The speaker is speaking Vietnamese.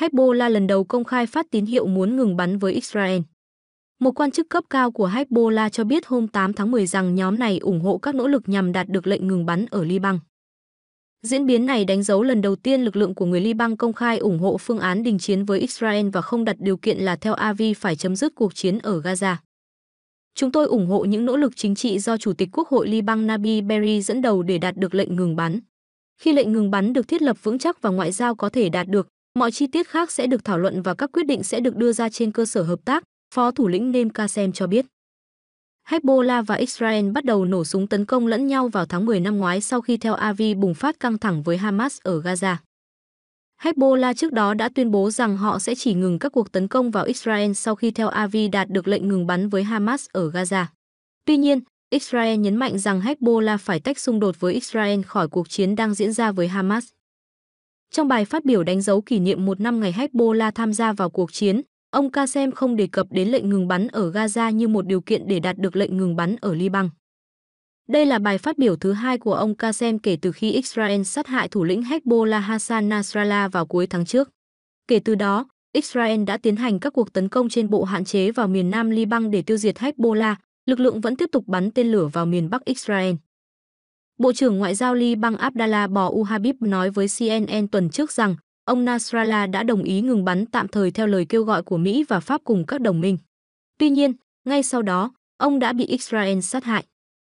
Hezbollah lần đầu công khai phát tín hiệu muốn ngừng bắn với Israel. Một quan chức cấp cao của Hezbollah cho biết hôm 8 tháng 10 rằng nhóm này ủng hộ các nỗ lực nhằm đạt được lệnh ngừng bắn ở Liban. Diễn biến này đánh dấu lần đầu tiên lực lượng của người Liban công khai ủng hộ phương án đình chiến với Israel và không đặt điều kiện là theo Avi phải chấm dứt cuộc chiến ở Gaza. Chúng tôi ủng hộ những nỗ lực chính trị do Chủ tịch Quốc hội Liban Nabi Berri dẫn đầu để đạt được lệnh ngừng bắn. Khi lệnh ngừng bắn được thiết lập vững chắc và ngoại giao có thể đạt được, Mọi chi tiết khác sẽ được thảo luận và các quyết định sẽ được đưa ra trên cơ sở hợp tác, Phó Thủ lĩnh Nem Kasem cho biết. Hezbollah và Israel bắt đầu nổ súng tấn công lẫn nhau vào tháng 10 năm ngoái sau khi theo Avi bùng phát căng thẳng với Hamas ở Gaza. Hezbollah trước đó đã tuyên bố rằng họ sẽ chỉ ngừng các cuộc tấn công vào Israel sau khi theo Avi đạt được lệnh ngừng bắn với Hamas ở Gaza. Tuy nhiên, Israel nhấn mạnh rằng Hezbollah phải tách xung đột với Israel khỏi cuộc chiến đang diễn ra với Hamas trong bài phát biểu đánh dấu kỷ niệm một năm ngày Hezbollah tham gia vào cuộc chiến, ông Kassem không đề cập đến lệnh ngừng bắn ở Gaza như một điều kiện để đạt được lệnh ngừng bắn ở Liban. Đây là bài phát biểu thứ hai của ông Kassem kể từ khi Israel sát hại thủ lĩnh Hezbollah Hassan Nasrallah vào cuối tháng trước. Kể từ đó, Israel đã tiến hành các cuộc tấn công trên bộ hạn chế vào miền nam Liban để tiêu diệt Hezbollah, lực lượng vẫn tiếp tục bắn tên lửa vào miền bắc Israel. Bộ trưởng Ngoại giao Liban Abdallah Bò U nói với CNN tuần trước rằng ông Nasrallah đã đồng ý ngừng bắn tạm thời theo lời kêu gọi của Mỹ và Pháp cùng các đồng minh. Tuy nhiên, ngay sau đó, ông đã bị Israel sát hại.